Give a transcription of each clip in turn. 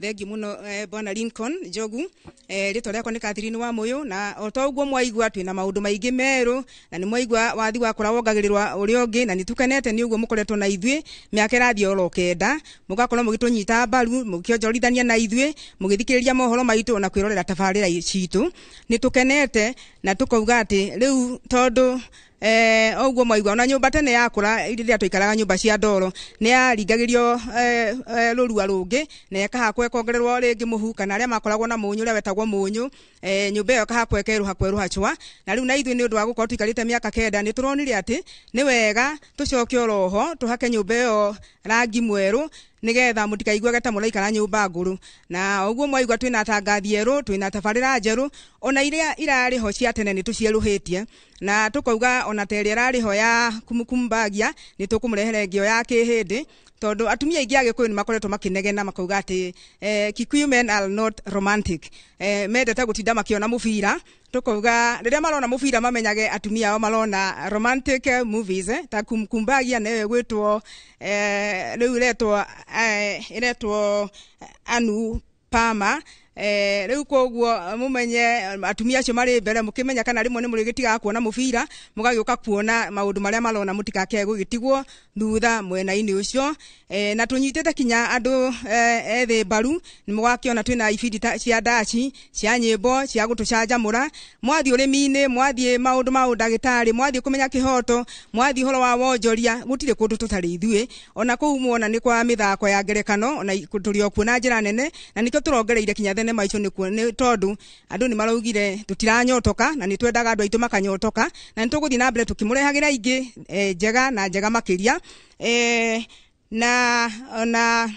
thengi muno eh, bwana Lincoln jogu eh, ritwa riakwa ni Catherine wa Muyu na o ta uguo mwaigua twina maundu maingi meru na ni mwaigua wathi wakora wongagirirwa uria ungi na ni tukenete ni uguo mukoretwo na ithui miaka irathi oro kenda mugakorwo mugitunyita mbaru mukionjorithania na ithui mugithikiriria mohoro maitu na kwirorera tabarira ciitu ni tukenete na tukauga ati riu tondu eh oguo maigua na nyumba tene yakura ili riria twaikaraga nyumba cia ndoro ni yaringagĩrio eh, eh, rũrua rũngĩ na ĩkahakwo ĩkongererwo ringi muhu kana ria makoragwo na munyu ria wetagwo munyu eh, nyumba nyũmba ĩyo ĩkahakwo hakwe ru hachwa na riu na ithwe ni ũndũ wa gũkorwo tũikarĩte mĩaka kenda ni turonire ati ni wega tucoke oroho tuhake nyumba yo rangi mweru nigetha mutikaigue ta muraika na nyumba nguru na uguo mwaigua twina atangathi erå twina tabarira njeru ona iria irarä ho cia tene nä tå cierå tie na tå kauga ona terä ararä ho ya kumukumbagia nä tå kå må rehere ngä ya kä hä ndä tondå atumia aingä agä kå yå nä makoretwo negena makauga atä eh, kikuyu men are not romantic eh, mendete gå tinda makä må bira tukauga rä rä a marona må bira mamenyage atumia ao marona romantic movies eh? ta kumbagia nayo gwä two eh, rä u ä retwo eh, anu pama Eh, riu koguo mumenye atumia acio mari mbere mukimenya kana rimwe ni murigitigaga kuona mubira mugagiuka kuona maundu maria marona mutikake gugitigwo thutha mwena-ini ucio eh, na tunyitite kinya andu ethi eh, e mbaru ni mugakiona twina ibindi cia ndaci cia nyimbo cia gutucanjamura mwathi urimi-ini mwathi maundu ma undagitari mwathi kumenya kihoto mwathi horo wa wonjoria gutire kundu tutari ithue ona kuu muona ni kwa mithako ya ngerekano ona turi okuo na njira nene na nikio turongereire kinya mene maico nä tondå andå nä maraugire tå tiranyotoka na nä twendaga andå aitå makanyotoka na nä tå gå thiä na mbere tå kä må rehagä ra ingä e, njega na njega makä ria e, na na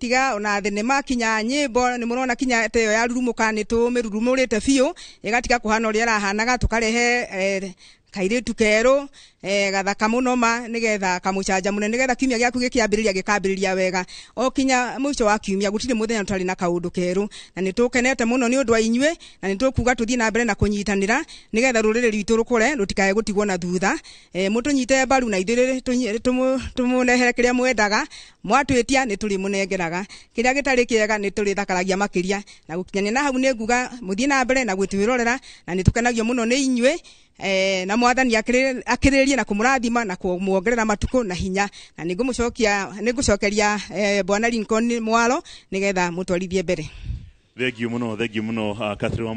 tiga ona thenema kinya nyimbo ni murona kinya te ya rurumuka ni tu mirurumurite biu igatiga kuhana uria arahanaga tukarehe eh, tu keru eh gathaka muno ma nigetha kamucanja mune nigetha kiumia giaku gikiambiriria gikambiriria wega o kinya muico wa kiumia gutire muthenya utari na kaundu keru na nitukenete muno ni undu wa inywe na nitukuga tuthie na mbere na kunyitanira nigetha ruriri rwitu rukure rutikae gutigwo na thutha eh nyite mbaru na ithiri tumunehere kiria mwendaga mwatwitia ni turi munengeraga kiria gitari kiega ni turi thakaragia makiria na gukinyania na hau ni nguga muthie na mbere na gwitwirorera na nitukena nagio muno ni inywe eh, na mwathani akiriririe na kumurathima na kumuongerera matuko na hinya na ningumucokia ningucokeria eh, bwana Lincoln mwalo nigetha mutwarithie mbere you muno thank you muno uh, ah, Catherine wa